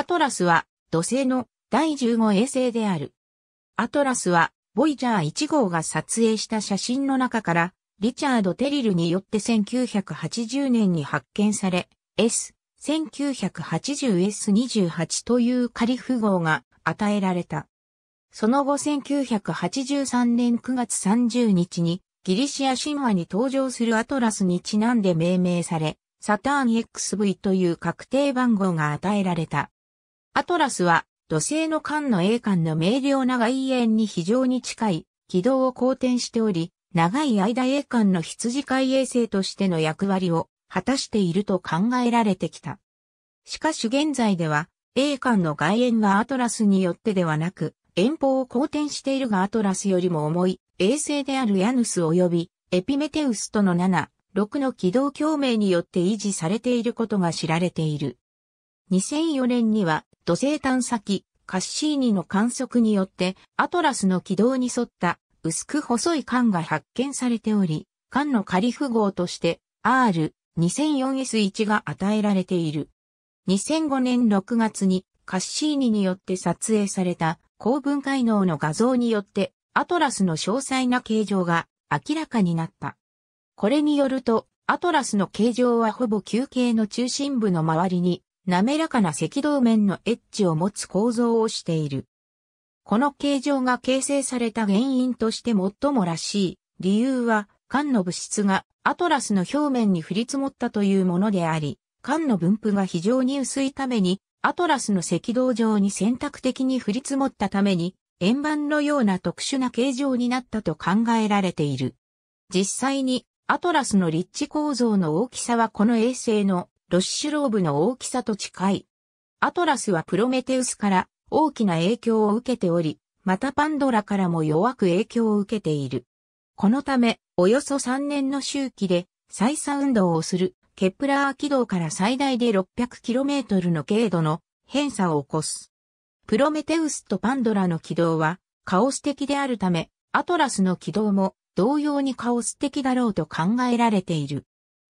アトラスは土星の第15衛星である。アトラスは、ボイジャー1号が撮影した写真の中から、リチャード・テリルによって1980年に発見され、S、1980S28 という仮符号が与えられた。その後1983年9月30日にギリシア神話に登場するアトラスにちなんで命名され、サターン XV という確定番号が与えられた。アトラスは土星の間の A 間の明瞭な外縁に非常に近い軌道を好転しており、長い間 A 間の羊飼い衛星としての役割を果たしていると考えられてきた。しかし現在では A 間の外縁はアトラスによってではなく、遠方を好転しているがアトラスよりも重い衛星であるヤヌス及びエピメテウスとの7、6の軌道共鳴によって維持されていることが知られている。2004年には土星探査機カッシーニの観測によってアトラスの軌道に沿った薄く細い管が発見されており、管の仮符号として R2004S1 が与えられている。2005年6月にカッシーニによって撮影された高分解能の画像によってアトラスの詳細な形状が明らかになった。これによるとアトラスの形状はほぼ球形の中心部の周りに滑らかな赤道面のエッジを持つ構造をしている。この形状が形成された原因として最もらしい理由は、缶の物質がアトラスの表面に降り積もったというものであり、缶の分布が非常に薄いために、アトラスの赤道上に選択的に降り積もったために、円盤のような特殊な形状になったと考えられている。実際に、アトラスの立地構造の大きさはこの衛星のロッシュローブの大きさと近い。アトラスはプロメテウスから大きな影響を受けており、またパンドラからも弱く影響を受けている。このため、およそ3年の周期で再三運動をするケプラー軌道から最大で 600km の軽度の偏差を起こす。プロメテウスとパンドラの軌道はカオス的であるため、アトラスの軌道も同様にカオス的だろうと考えられている。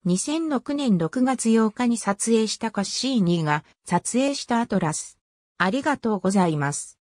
2006年6月8日に撮影したカッシーニが撮影したアトラス。ありがとうございます。